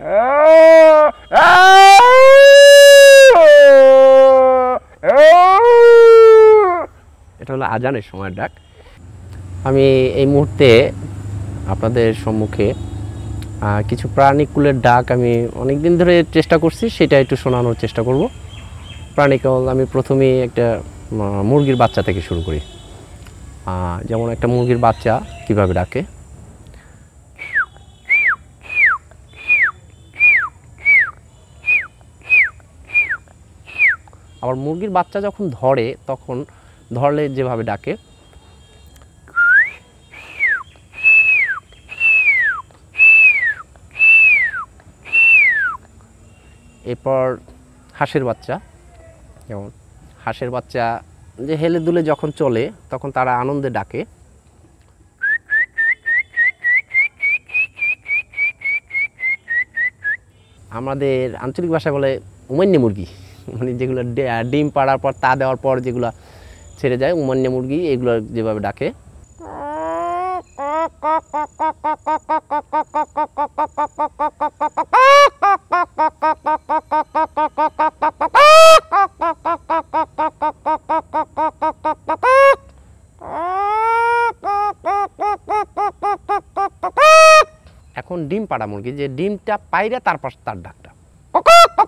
এটা হলো আজানের সময়ের ডাক আমি এই মুহূর্তে আপনাদের সম্মুখে কিছু প্রাণীকুলের ডাক আমি অনেক দিন ধরে চেষ্টা করছি সেটা একটু শোনানোর চেষ্টা করব প্রাণীকল আমি প্রথমেই একটা মুরগির বাচ্চা থেকে শুরু করি যেমন একটা মুরগির বাচ্চা কিভাবে ডাকে আবার মুরগির বাচ্চা যখন ধরে তখন ধরলে যেভাবে ডাকে এরপর হাঁসের বাচ্চা যেমন হাঁসের বাচ্চা যে হেলে দুলে যখন চলে তখন তারা আনন্দে ডাকে আমাদের আঞ্চলিক ভাষায় বলে উমান্য মুরগি মানে যেগুলো ডিম পাড়ার পর তা দেওয়ার পর যেগুলো ছেড়ে যায় উমান্যা মুরগি এগুলো যেভাবে ডাকে এখন ডিম পাড়া মুরগি যে ডিমটা পাইরে তার পাশে তার ডাকটা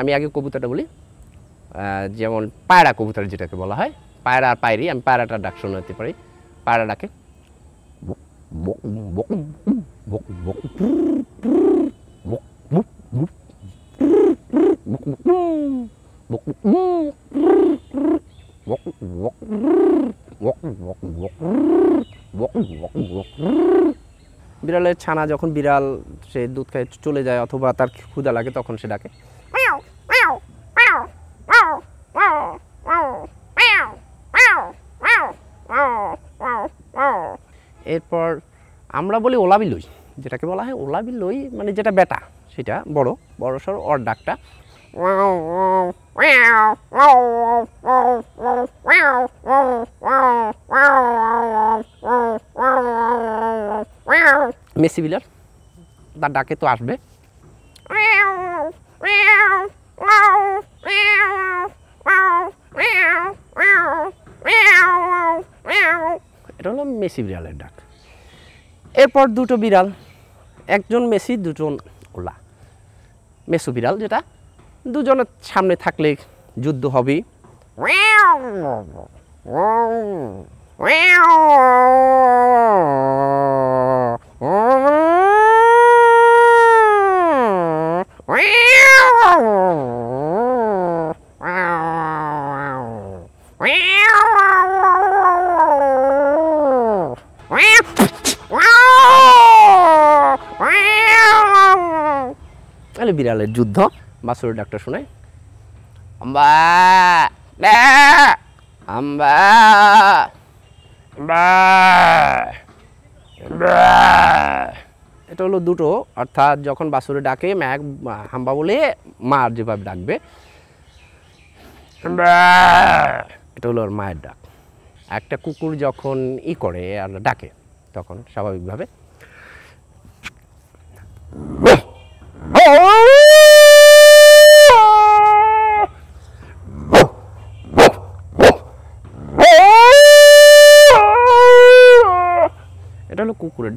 আমি আগে কবুতরটা বলি যেমন পায়রা কবুতর যেটাকে বলা হয় পায়রা আর পায়রি আমি পায়রাটা ডাক শোনাতে পারি পায়রা ডাকে বিড়ালের ছানা যখন বিড়াল সে দুধ খায় চলে যায় অথবা তার ক্ষুদা লাগে তখন সে ডাকে এরপর আমরা বলি ওলাবিলই যেটাকে বলা হয় ওলাবিলই মানে যেটা বেটা সেটা বড় বড় সড় অর ডাকটা মেসি বিলার তার ডাকে তো আসবে Meow. এটা হলো মেসি বিড়ালের ডাক এরপর দুটো বিড়াল একজন মেসি দুজন ওলা মেসু বিড়াল যেটা দুজনের সামনে থাকলে যুদ্ধ হবে তাহলে বিড়ালের যুদ্ধ বাসুরের ডাকটা শুনে এটা হলো দুটো অর্থাৎ যখন বাসুরে ডাকে ম্যাক হাম্বা বলে আর যেভাবে ডাকবে এটা হলো ওর মায়ের ডাক একটা কুকুর যখন ই করে আর ডাকে তখন স্বাভাবিকভাবে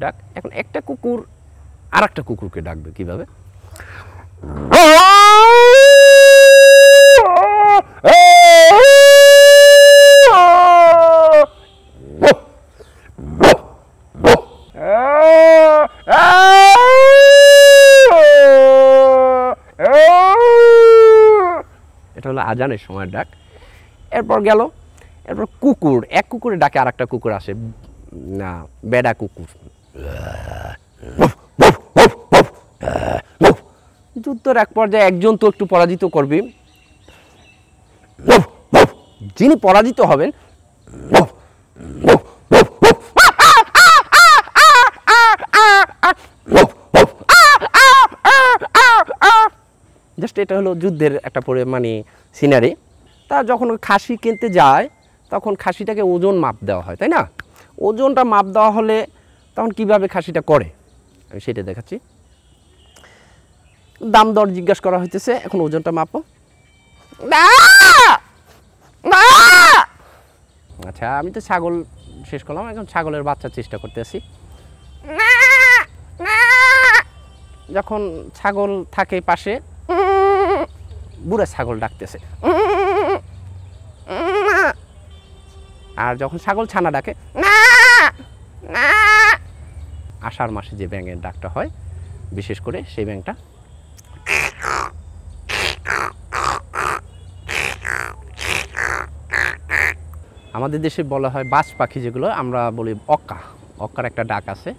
কুকুরের ডাক এখন একটা কুকুর আর একটা কুকুরকে ডাকবে কিভাবে এটা হলো আজানের সময়ের ডাক এরপর গেল এরপর কুকুর এক কুকুরের ডাকে আর একটা কুকুর আসে না বেডা কুকুর যুদ্ধর এক পর্যায়ে একজন তো একটু পরাজিত করবে যিনি পরাজিত হবেন জাস্ট এটা হলো যুদ্ধের একটা পরে মানে সিনারি তা যখন খাসি কিনতে যায় তখন খাসিটাকে ওজন মাপ দেওয়া হয় তাই না ওজনটা মাপ দেওয়া হলে তখন কিভাবে খাসিটা করে আমি সেটা দেখাচ্ছি দাম দর জিজ্ঞাসা করা হইতেছে এখন ওজনটা মাপো আচ্ছা আমি তো ছাগল শেষ করলাম এখন ছাগলের বাচ্চার চেষ্টা করতেছি যখন ছাগল থাকে পাশে বুড়া ছাগল ডাকতেছে আর যখন ছাগল ছানা ডাকে না না আষাঢ় মাসে যে ব্যাঙের ডাকটা হয় বিশেষ করে সেই ব্যাঙটা আমাদের দেশে বলা হয় বাস পাখি যেগুলো আমরা বলি অক্কা অক্কার একটা ডাক আছে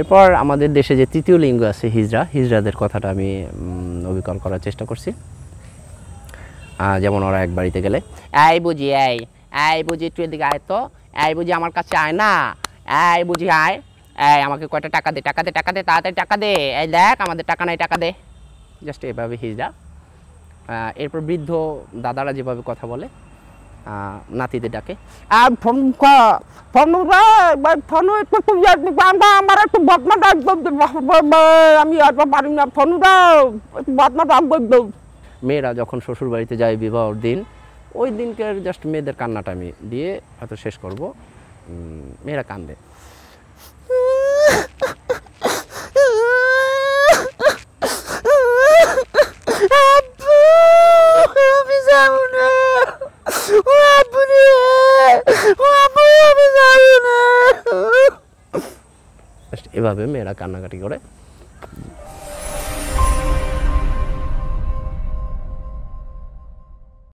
এরপর আমাদের দেশে যে তৃতীয় লিঙ্গ আছে হিজরা হিজরাদের কথাটা আমি অবিকল করার চেষ্টা করছি যেমন ওরা এক বাড়িতে গেলে এই বুঝি এই এই বুঝি তুই এদিকে আয় তো এই বুঝি আমার কাছে আয় না এই বুঝি আয় এই আমাকে কয়টা টাকা দে টাকা দে টাকা দে তাড়াতাড়ি টাকা দে এই দেখ আমাদের টাকা নাই টাকা দে জাস্ট এভাবে হিজরা এরপর বৃদ্ধ দাদারা যেভাবে কথা বলে নাতিদের ডাকে আর ফোন আমার একটু বদমাটা আমি মেয়েরা যখন শ্বশুর বাড়িতে যায় বিবাহর দিন ওই দিনকে জাস্ট মেয়েদের কান্নাটা আমি দিয়ে হয়তো শেষ করব মেয়েরা কান্দে এভাবে মেয়েরা কান্নাকাটি করে